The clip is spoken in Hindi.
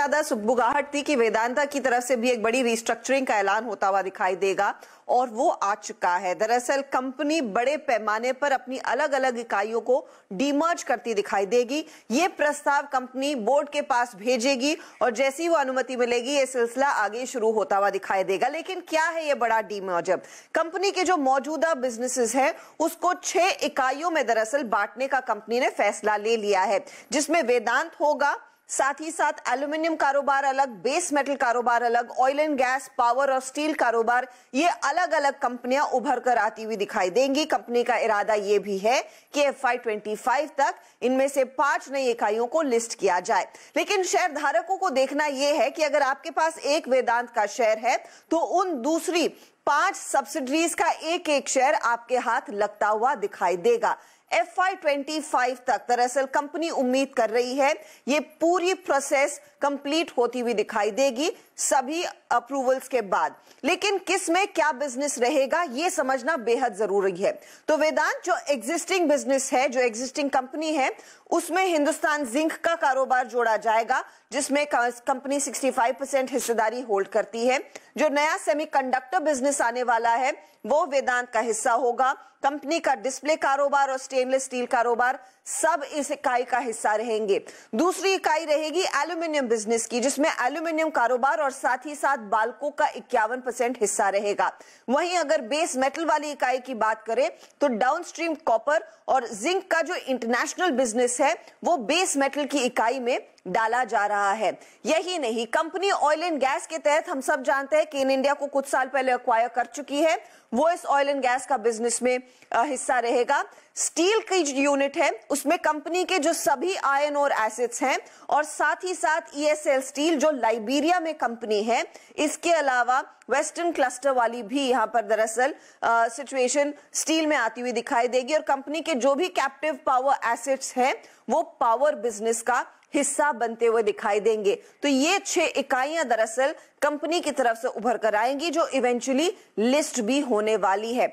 ज्यादा बुगाहट थी कि वेदांता की तरफ से भी एक बड़ी रिस्ट्रक्चरिंग का ऐलान होता हुआ दिखाई देगा और वो आ चुका है दरअसल कंपनी बड़े पैमाने पर अपनी अलग अलग इकाइयों को डीमर्ज करती दिखाई देगी ये प्रस्ताव कंपनी बोर्ड के पास भेजेगी और जैसी वो अनुमति मिलेगी ये सिलसिला आगे शुरू होता हुआ दिखाई देगा लेकिन क्या है ये बड़ा डीमर्जर कंपनी के जो मौजूदा बिजनेसेस है उसको छह इकाइयों में दरअसल बांटने का कंपनी ने फैसला ले लिया है जिसमें वेदांत होगा साथ ही साथ एल्यूमिनियम कारोबार अलग बेस मेटल कारोबार अलग ऑयल एंड गैस पावर और स्टील कारोबार ये अलग अलग कंपनियां उभर कर आती हुई दिखाई देंगी कंपनी का इरादा ये भी है कि एफ आई तक इनमें से पांच नई इकाइयों को लिस्ट किया जाए लेकिन शेयर धारकों को देखना यह है कि अगर आपके पास एक वेदांत का शेयर है तो उन दूसरी पांच सब्सिडरीज का एक एक शेयर आपके हाथ लगता हुआ दिखाई देगा एफ आई ट्वेंटी फाइव तक दरअसल कंपनी उम्मीद कर रही है ये पूरी प्रोसेस कंप्लीट होती हुई दिखाई देगी सभी अप्रूवल्स के बाद लेकिन किस में क्या बिजनेस रहेगा ये समझना बेहद जरूरी है तो वेदांत जो एग्जिस्टिंग बिजनेस है जो एग्जिस्टिंग कंपनी है उसमें हिंदुस्तान जिंक का कारोबार जोड़ा जाएगा जिसमें कंपनी 65 परसेंट हिस्सेदारी होल्ड करती है जो नया सेमीकंडक्टर बिजनेस आने वाला है वो वेदांत का हिस्सा होगा कंपनी का डिस्प्ले कारोबार और स्टेनलेस स्टील कारोबार सब इस इकाई का हिस्सा रहेंगे दूसरी इकाई रहेगी एल्यूमिनियम बिजनेस की जिसमें एल्यूमिनियम कारोबार और साथ ही साथ बालको का इक्यावन परसेंट हिस्सा रहेगा वहीं अगर बेस मेटल वाली इकाई की बात करें तो डाउनस्ट्रीम कॉपर और जिंक का जो इंटरनेशनल बिजनेस है वो बेस मेटल की इकाई में डाला जा रहा है यही नहीं कंपनी ऑयल एंड गैस के तहत हम सब जानते हैं कि इन इंडिया को कुछ साल पहले अक्वायर कर चुकी है वो इस ऑयल एंड गैस का बिजनेस में हिस्सा रहेगा स्टील की यूनिट है उसमें कंपनी के जो सभी आयन और एसिड्स हैं और साथ ही साथ ईएसएल e स्टील जो लाइबेरिया में कंपनी है इसके अलावा वेस्टर्न क्लस्टर वाली भी यहां पर दरअसल सिचुएशन स्टील में आती हुई दिखाई देगी और कंपनी के जो भी कैप्टिव पावर एसिड्स हैं वो पावर बिजनेस का हिस्सा बनते हुए दिखाई देंगे तो ये छह इकाइयां दरअसल कंपनी की तरफ से उभर कर आएंगी जो इवेंचुअली लिस्ट भी होने वाली है